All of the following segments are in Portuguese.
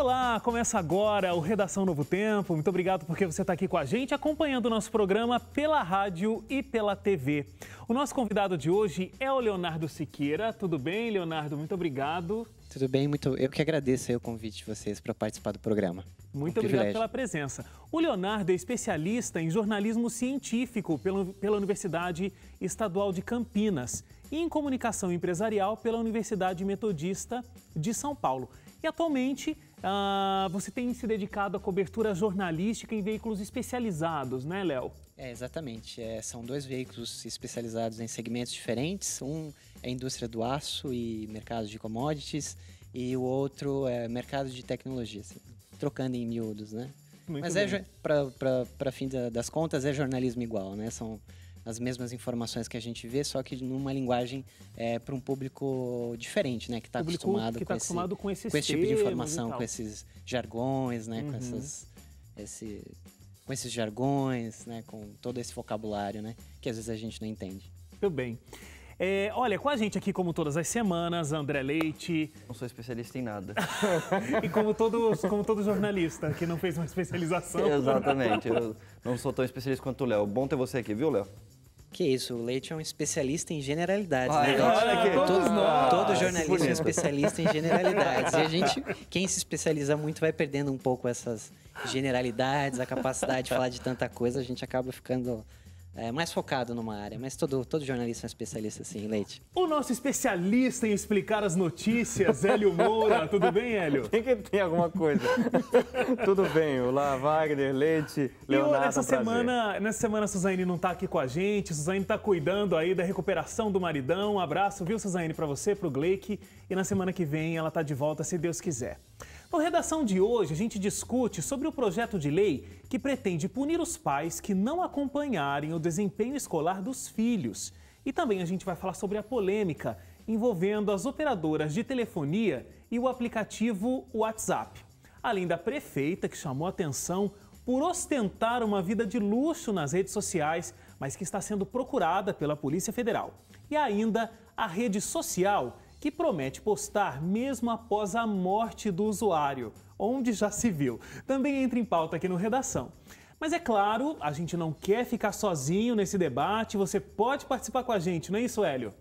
Olá, começa agora o Redação Novo Tempo. Muito obrigado porque você está aqui com a gente, acompanhando o nosso programa pela rádio e pela TV. O nosso convidado de hoje é o Leonardo Siqueira. Tudo bem, Leonardo? Muito obrigado. Tudo bem, muito. Eu que agradeço o convite de vocês para participar do programa. Muito um obrigado privilégio. pela presença. O Leonardo é especialista em jornalismo científico pela Universidade Estadual de Campinas e em comunicação empresarial pela Universidade Metodista de São Paulo. E atualmente Uh, você tem se dedicado à cobertura jornalística em veículos especializados, né, Léo? É, exatamente. É, são dois veículos especializados em segmentos diferentes. Um é indústria do aço e mercado de commodities, e o outro é mercado de tecnologia, assim, trocando em miúdos, né? Muito Mas é bem. é para fim da, das contas é jornalismo igual, né? São as mesmas informações que a gente vê, só que numa linguagem é, para um público diferente, né? Que está acostumado, que tá com, acostumado esse, com, esses com esse tipo de informação, com esses jargões, né? Uhum. Com essas, esse, com esses jargões, né? Com todo esse vocabulário, né? Que às vezes a gente não entende. Tudo bem. É, olha, com a gente aqui, como todas as semanas, André Leite. Não sou especialista em nada. e como, todos, como todo jornalista que não fez uma especialização. Exatamente. Eu não sou tão especialista quanto o Léo. Bom ter você aqui, viu, Léo? Que isso, o Leite é um especialista em generalidades, ah, né? Olha que... todo, nós. todo jornalista é especialista em generalidades. E a gente, quem se especializa muito, vai perdendo um pouco essas generalidades, a capacidade de falar de tanta coisa, a gente acaba ficando é, mais focado numa área, mas todo, todo jornalista é um especialista assim, Leite. O nosso especialista em explicar as notícias, Hélio Moura. Tudo bem, Hélio? Tem que ter alguma coisa. Tudo bem, olá, Wagner, Leite, Leonardo, E é nessa semana, nessa semana a Suzane não está aqui com a gente, Suzane está cuidando aí da recuperação do maridão. Um abraço, viu, Suzane, para você, para o Gleick. E na semana que vem ela está de volta, se Deus quiser. No redação de hoje, a gente discute sobre o projeto de lei que pretende punir os pais que não acompanharem o desempenho escolar dos filhos. E também a gente vai falar sobre a polêmica envolvendo as operadoras de telefonia e o aplicativo WhatsApp. Além da prefeita que chamou atenção por ostentar uma vida de luxo nas redes sociais, mas que está sendo procurada pela Polícia Federal. E ainda a rede social que promete postar mesmo após a morte do usuário, onde já se viu. Também entra em pauta aqui no Redação. Mas é claro, a gente não quer ficar sozinho nesse debate, você pode participar com a gente, não é isso, Hélio?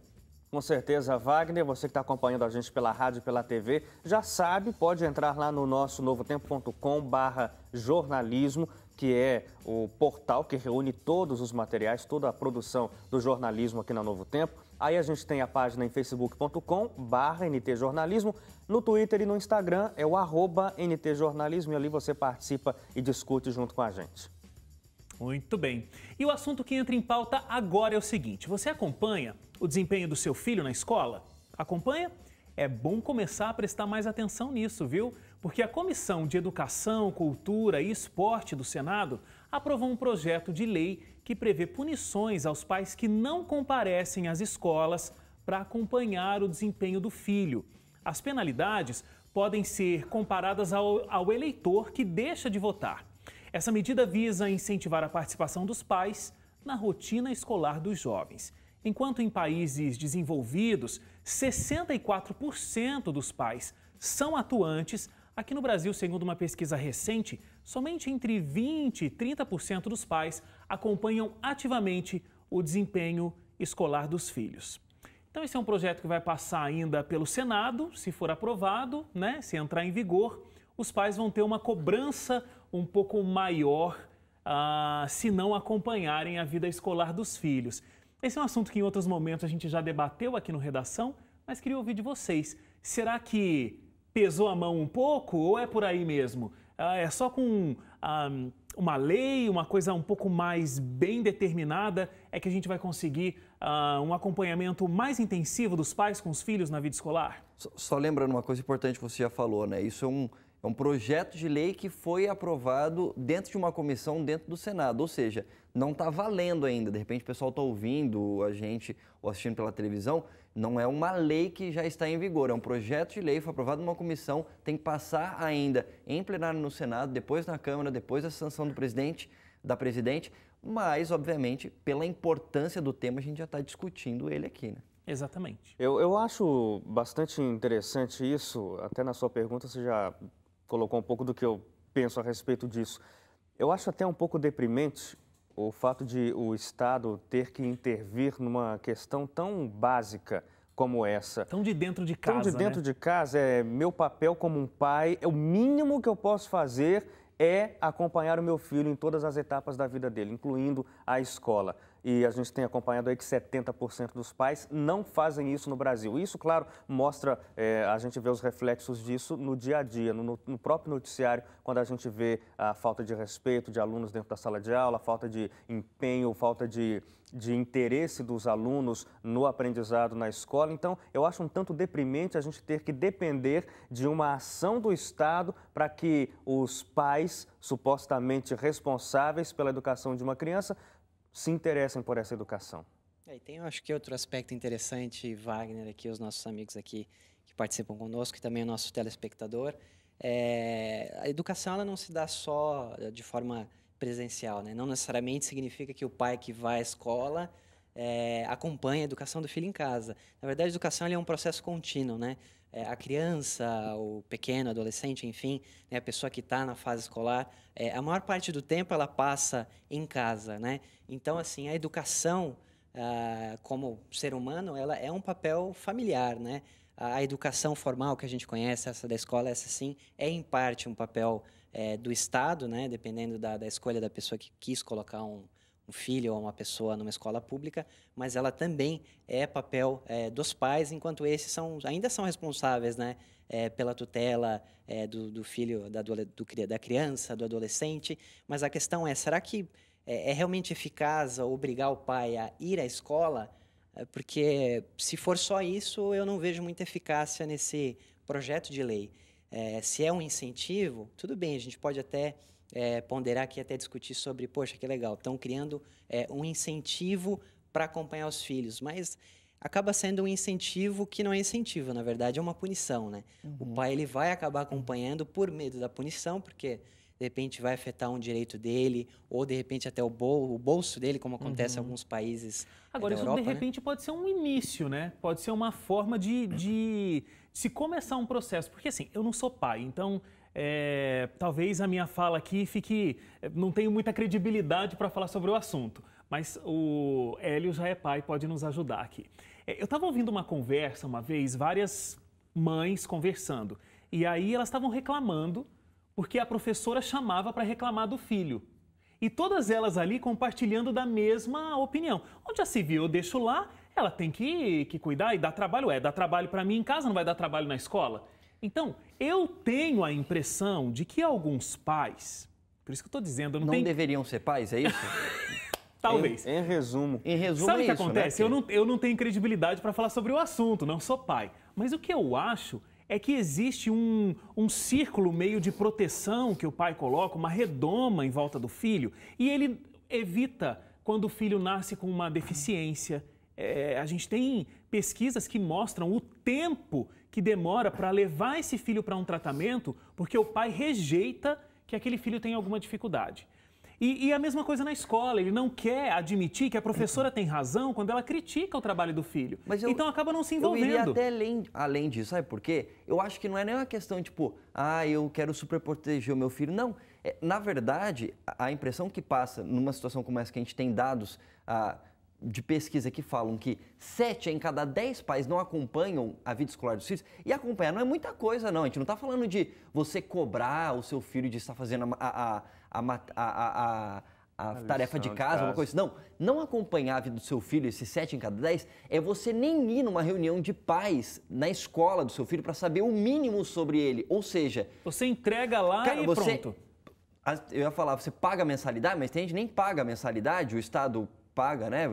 Com certeza, Wagner, você que está acompanhando a gente pela rádio e pela TV, já sabe, pode entrar lá no nosso novotempo.com barra jornalismo, que é o portal que reúne todos os materiais, toda a produção do jornalismo aqui na Novo Tempo. Aí a gente tem a página em facebook.com barra ntjornalismo. No Twitter e no Instagram é o arroba ntjornalismo e ali você participa e discute junto com a gente. Muito bem. E o assunto que entra em pauta agora é o seguinte: você acompanha o desempenho do seu filho na escola? Acompanha? É bom começar a prestar mais atenção nisso, viu? Porque a Comissão de Educação, Cultura e Esporte do Senado aprovou um projeto de lei que prevê punições aos pais que não comparecem às escolas para acompanhar o desempenho do filho. As penalidades podem ser comparadas ao, ao eleitor que deixa de votar. Essa medida visa incentivar a participação dos pais na rotina escolar dos jovens. Enquanto em países desenvolvidos, 64% dos pais são atuantes Aqui no Brasil, segundo uma pesquisa recente, somente entre 20 e 30% dos pais acompanham ativamente o desempenho escolar dos filhos. Então esse é um projeto que vai passar ainda pelo Senado, se for aprovado, né, se entrar em vigor, os pais vão ter uma cobrança um pouco maior ah, se não acompanharem a vida escolar dos filhos. Esse é um assunto que em outros momentos a gente já debateu aqui no Redação, mas queria ouvir de vocês. Será que pesou a mão um pouco ou é por aí mesmo? Ah, é só com ah, uma lei, uma coisa um pouco mais bem determinada, é que a gente vai conseguir ah, um acompanhamento mais intensivo dos pais com os filhos na vida escolar? Só, só lembrando uma coisa importante que você já falou, né? Isso é um, é um projeto de lei que foi aprovado dentro de uma comissão dentro do Senado, ou seja, não está valendo ainda. De repente o pessoal está ouvindo a gente ou assistindo pela televisão não é uma lei que já está em vigor, é um projeto de lei, foi aprovado numa comissão, tem que passar ainda em plenário no Senado, depois na Câmara, depois da sanção do presidente, da presidente, mas, obviamente, pela importância do tema, a gente já está discutindo ele aqui, né? Exatamente. Eu, eu acho bastante interessante isso, até na sua pergunta você já colocou um pouco do que eu penso a respeito disso. Eu acho até um pouco deprimente o fato de o Estado ter que intervir numa questão tão básica como essa. Tão de dentro de casa. Tão de dentro né? de casa é meu papel como um pai, é o mínimo que eu posso fazer é acompanhar o meu filho em todas as etapas da vida dele, incluindo a escola e a gente tem acompanhado aí que 70% dos pais não fazem isso no Brasil. Isso, claro, mostra, é, a gente vê os reflexos disso no dia a dia, no, no, próprio noticiário, quando a gente vê a falta de respeito de alunos dentro da sala de aula, falta de empenho, falta de, de interesse dos alunos no aprendizado na escola. Então, eu acho um tanto deprimente a gente ter que depender de uma ação do Estado para que os pais supostamente responsáveis pela educação de uma criança se interessem por essa educação. É, e tem, eu acho que outro aspecto interessante, Wagner, aqui, os nossos amigos aqui que participam conosco e também o nosso telespectador, é, a educação ela não se dá só eh, de forma presencial, né? Não necessariamente significa que o pai que vai à escola é, eh, acompanha a educação do filho em casa. Na verdade, a educação é um processo contínuo, né? é, a criança, o pequeno, adolescente, enfim, né, a pessoa que está na fase escolar, é, a maior parte do tempo ela passa em casa, né? Então, assim, a educação ah, como ser humano, ela é um papel familiar, né? A educação formal que a gente conhece, essa da escola, essa sim, é em parte um papel é, do Estado, né? Dependendo da, da escolha da pessoa que quis colocar um, um filho ou uma pessoa numa escola pública, mas ela também é papel é, dos pais, enquanto esses são, ainda são responsáveis né, é, pela tutela é, do, do, filho, da, do, da criança, do adolescente. Mas a questão é, será que é, é realmente eficaz obrigar o pai a ir à escola? É, porque se for só isso, eu não vejo muita eficácia nesse projeto de lei. É, se é um incentivo, tudo bem, a gente pode até é, ponderar aqui até discutir sobre, poxa, que legal, estão criando é, um incentivo para acompanhar os filhos, mas acaba sendo um incentivo que não é incentivo, na verdade é uma punição, né? Uhum. O pai ele vai acabar acompanhando por medo da punição, porque de repente vai afetar um direito dele, ou de repente até o, bol o bolso dele, como acontece uhum. em alguns países. É, Agora, isso Europa, de né? repente né? pode ser um início, né? Pode ser uma forma de, de se começar um processo. Porque assim, eu não sou pai, então é, talvez a minha fala aqui fique. É, não tenho muita credibilidade para falar sobre o assunto, mas o Hélio já é pai, pode nos ajudar aqui. É, eu estava ouvindo uma conversa uma vez, várias mães conversando, e aí elas estavam reclamando porque a professora chamava para reclamar do filho. E todas elas ali compartilhando da mesma opinião. Onde a civil eu deixo lá, ela tem que, que cuidar e dar trabalho. É, dá trabalho para mim em casa, não vai dar trabalho na escola? Então, eu tenho a impressão de que alguns pais, por isso que eu estou dizendo, eu não, não tenho... deveriam ser pais, é isso? Talvez. Em, em, resumo. Em resumo Sabe o é que isso, né? acontece? Né? Eu, não, eu não tenho credibilidade para falar sobre o assunto, não sou pai. Mas o que eu acho é que existe um, um círculo meio de proteção que o pai coloca, uma redoma em volta do filho, e ele evita quando o filho nasce com uma deficiência. É, a gente tem pesquisas que mostram o tempo que demora para levar esse filho para um tratamento porque o pai rejeita que aquele filho tenha alguma dificuldade. E, e, a mesma coisa na escola, ele não quer admitir que a professora tem razão quando ela critica o trabalho do filho. Eu, então acaba não se envolvendo. Eu iria até além, além disso, sabe por quê? Eu acho que não é nem uma questão tipo, ah, eu quero super proteger o meu filho. Não. É, na verdade, a, a impressão que passa numa situação como essa que a gente tem dados. Ah, de pesquisa que falam que 7 em cada 10 pais não acompanham a vida escolar dos filhos, e acompanhar não é muita coisa, não. A gente não está falando de você cobrar o seu filho de estar fazendo a, a, a, a tarefa de casa, alguma uma coisa. Assim. Não, não acompanhar a vida do seu filho, esses 7 em cada 10, é você nem ir numa reunião de pais na escola do seu filho para saber o mínimo sobre ele. Ou seja... Você entrega lá cara, e você, pronto. Eu ia falar, você paga a mensalidade, mas tem gente que nem paga a mensalidade, o Estado paga, né?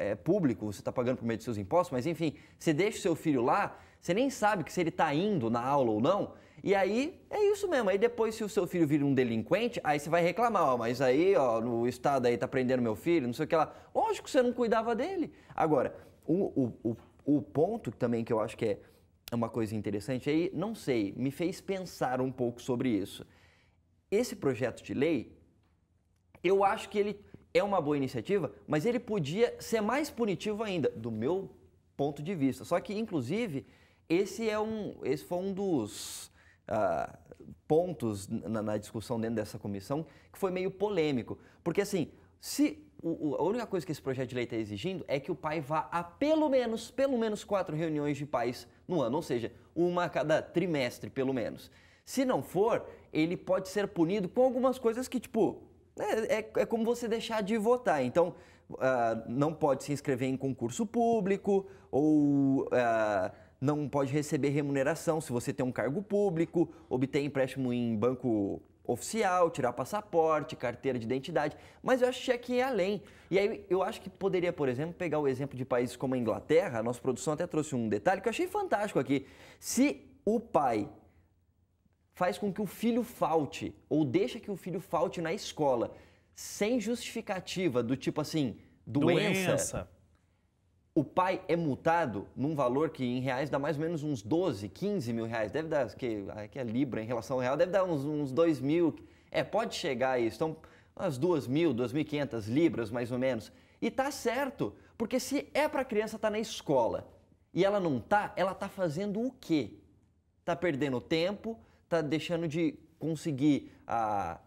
É, é público, você está pagando por meio dos seus impostos, mas enfim, você deixa o seu filho lá, você nem sabe que se ele está indo na aula ou não. E aí é isso mesmo. Aí depois, se o seu filho vira um delinquente, aí você vai reclamar, ó, mas aí, ó, no estado aí tá prendendo meu filho, não sei o que lá. Lógico que você não cuidava dele. Agora, o, o, o, o ponto também que eu acho que é, é uma coisa interessante aí, não sei, me fez pensar um pouco sobre isso. Esse projeto de lei, eu acho que ele é uma boa iniciativa, mas ele podia ser mais punitivo ainda, do meu ponto de vista. Só que, inclusive, esse é um, esse foi um dos ah, pontos na, na, discussão dentro dessa comissão que foi meio polêmico, porque assim, se o, a única coisa que esse projeto de lei está exigindo é que o pai vá a pelo menos, pelo menos quatro reuniões de pais no ano, ou seja, uma a cada trimestre, pelo menos. Se não for, ele pode ser punido com algumas coisas que, tipo, é, é, é, como você deixar de votar. Então, uh, não pode se inscrever em concurso público ou uh, não pode receber remuneração se você tem um cargo público, obter empréstimo em banco oficial, tirar passaporte, carteira de identidade. Mas eu acho que é é além. E aí eu acho que poderia, por exemplo, pegar o exemplo de países como a Inglaterra. A nossa produção até trouxe um detalhe que eu achei fantástico aqui. Se o pai faz com que o filho falte ou deixa que o filho falte na escola sem justificativa do tipo assim, doença. doença. O pai é multado num valor que em reais dá mais ou menos uns 12, 15 mil reais. Deve dar, que, que é Libra em relação ao real, deve dar uns, uns 2 mil. É, pode chegar a isso. Então, umas 2 mil, 2.500 libras mais ou menos. E tá certo, porque se é para a criança estar tá na escola e ela não tá, ela tá fazendo o quê? Tá perdendo tempo, está deixando de conseguir a ah,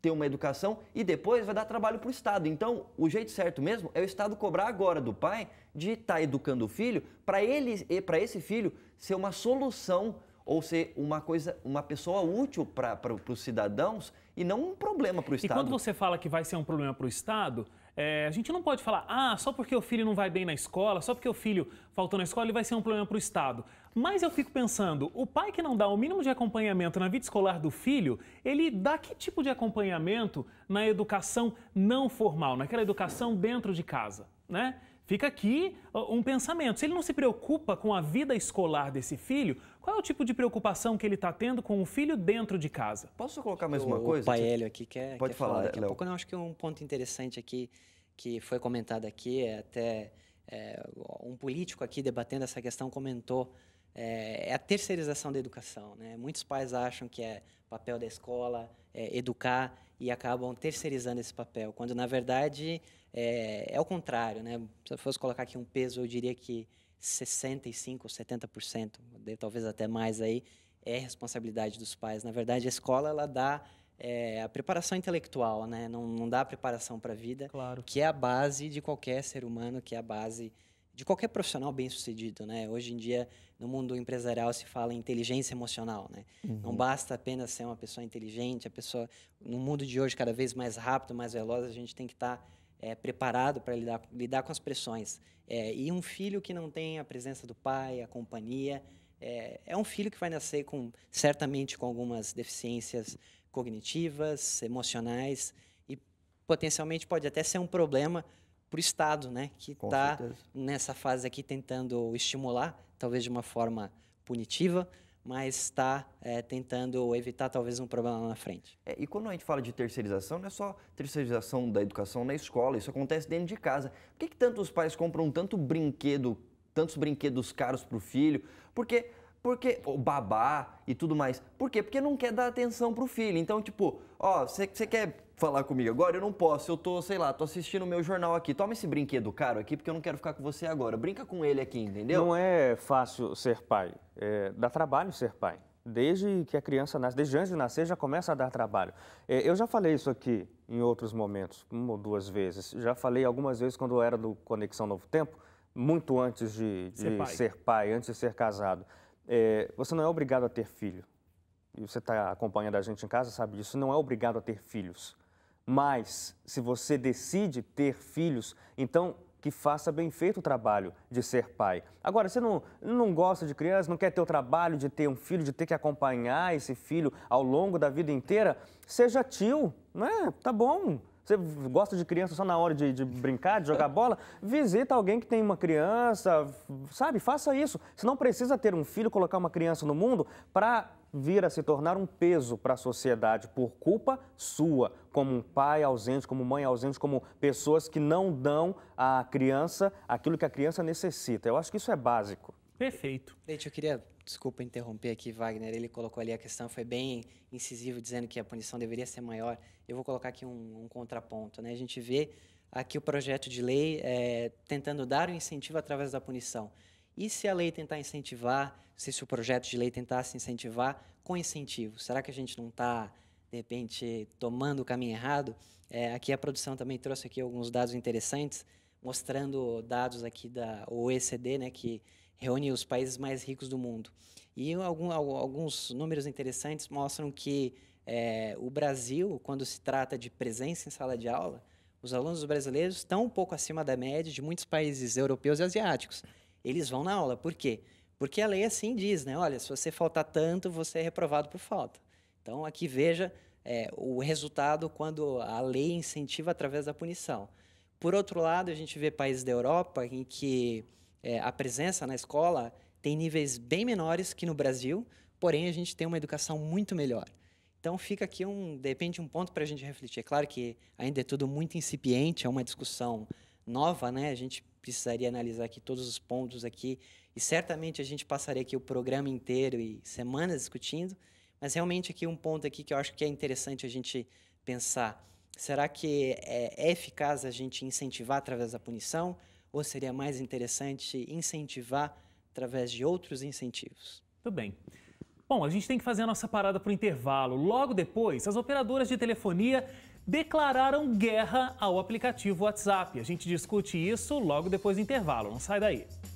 ter uma educação e depois vai dar trabalho para o Estado. Então, o jeito certo mesmo é o Estado cobrar agora do pai de estar tá educando o filho para ele e para esse filho ser uma solução ou ser uma coisa, uma pessoa útil para os cidadãos e não um problema para o Estado. E quando você fala que vai ser um problema para o Estado, é, a gente não pode falar, ah, só porque o filho não vai bem na escola, só porque o filho faltou na escola, ele vai ser um problema para o Estado. Mas eu fico pensando, o pai que não dá o mínimo de acompanhamento na vida escolar do filho, ele dá que tipo de acompanhamento na educação não formal, naquela educação dentro de casa, né? Fica aqui um pensamento. Se ele não se preocupa com a vida escolar desse filho, qual é o tipo de preocupação que ele está tendo com o filho dentro de casa? Posso colocar mais uma o coisa? O tipo, Paélio aqui quer, Pode quer falar, falar daqui a pouco. Eu acho que um ponto interessante aqui que foi comentado aqui é até é, um político aqui debatendo essa questão comentou é, é a terceirização da educação. Né? Muitos pais acham que é papel da escola é, educar e acabam terceirizando esse papel, quando na verdade é, é o contrário. Né? Se eu fosse colocar aqui um peso, eu diria que 65 ou 70%, talvez até mais aí, é responsabilidade dos pais. Na verdade, a escola ela dá é, a preparação intelectual, né? não, não dá a preparação para a vida, claro. que é a base de qualquer ser humano, que é a base de qualquer profissional bem-sucedido, né? Hoje em dia, no mundo empresarial se fala em inteligência emocional, né? Uhum. Não basta apenas ser uma pessoa inteligente, a pessoa no mundo de hoje cada vez mais rápido, mais veloz, a gente tem que estar tá, é, preparado para lidar, lidar com as pressões. É, e um filho que não tem a presença do pai, a companhia, é, é um filho que vai nascer com certamente com algumas deficiências cognitivas, emocionais e potencialmente pode até ser um problema para o Estado, né, que está nessa fase aqui tentando estimular, talvez de uma forma punitiva, mas está é, eh, tentando evitar talvez um problema lá na frente. É, e quando a gente fala de terceirização, não é só terceirização da educação na escola, isso acontece dentro de casa. Por que, que tantos pais compram tanto brinquedo, tantos brinquedos caros para o filho? Porque porque o babá e tudo mais. Por quê? Porque não quer dar atenção pro filho. Então, tipo, ó, você quer falar comigo agora, eu não posso. Eu tô, sei lá, tô assistindo o meu jornal aqui. Toma esse brinquedo caro aqui, porque eu não quero ficar com você agora. Brinca com ele aqui, entendeu? Não é fácil ser pai. É, dá trabalho ser pai. Desde que a criança nasce, desde antes de nascer, já começa a dar trabalho. É, eu já falei isso aqui em outros momentos, uma ou duas vezes. Já falei algumas vezes quando eu era do Conexão Novo Tempo, muito antes de, de ser, pai. ser, pai. antes de ser casado. É, você não é obrigado a ter filho. E você está acompanhando a gente em casa, sabe disso. Não é obrigado a ter filhos. Mas, se você decide ter filhos, então que faça bem feito o trabalho de ser pai. Agora, você não, não gosta de criança, não quer ter o trabalho de ter um filho, de ter que acompanhar esse filho ao longo da vida inteira, seja tio, né? Tá bom. Você gosta de criança só na hora de, de brincar, de jogar bola? Visita alguém que tem uma criança, sabe? Faça isso. Você não precisa ter um filho, colocar uma criança no mundo para vir a se tornar um peso para a sociedade por culpa sua como pai ausente, como mãe ausente, como pessoas que não dão à criança aquilo que a criança necessita. Eu acho que isso é básico. Perfeito. Leite, eu queria, desculpa interromper aqui, Wagner, ele colocou ali a questão, foi bem incisivo, dizendo que a punição deveria ser maior. Eu vou colocar aqui um, um contraponto, né? A gente vê aqui o projeto de lei é, tentando dar o incentivo através da punição. E se a lei tentar incentivar, se, se o projeto de lei tentasse incentivar com incentivo, será que a gente não está de repente tomando o caminho errado. É, aqui a produção também trouxe aqui alguns dados interessantes, mostrando dados aqui da OECD, né, que reúne os países mais ricos do mundo. E algum, alguns números interessantes mostram que é, o Brasil, quando se trata de presença em sala de aula, os alunos brasileiros estão um pouco acima da média de muitos países europeus e asiáticos. Eles vão na aula. Por quê? Porque a lei assim diz, né? Olha, se você faltar tanto, você é reprovado por falta. Então, aqui veja é, o resultado quando a lei incentiva através da punição. Por outro lado, a gente vê países da Europa em que é, a presença na escola tem níveis bem menores que no Brasil, porém a gente tem uma educação muito melhor. Então fica aqui um, depende um ponto para a gente refletir. É claro que ainda é tudo muito incipiente, é uma discussão nova, né? A gente precisaria analisar aqui todos os pontos aqui e certamente a gente passaria aqui o programa inteiro e semanas discutindo. Mas realmente aqui um ponto aqui que eu acho que é interessante a gente pensar. Será que é, é eficaz a gente incentivar através da punição? Ou seria mais interessante incentivar através de outros incentivos? Tudo bem. Bom, a gente tem que fazer a nossa parada para o intervalo. Logo depois, as operadoras de telefonia declararam guerra ao aplicativo WhatsApp. A gente discute isso logo depois do intervalo. Não sai daí.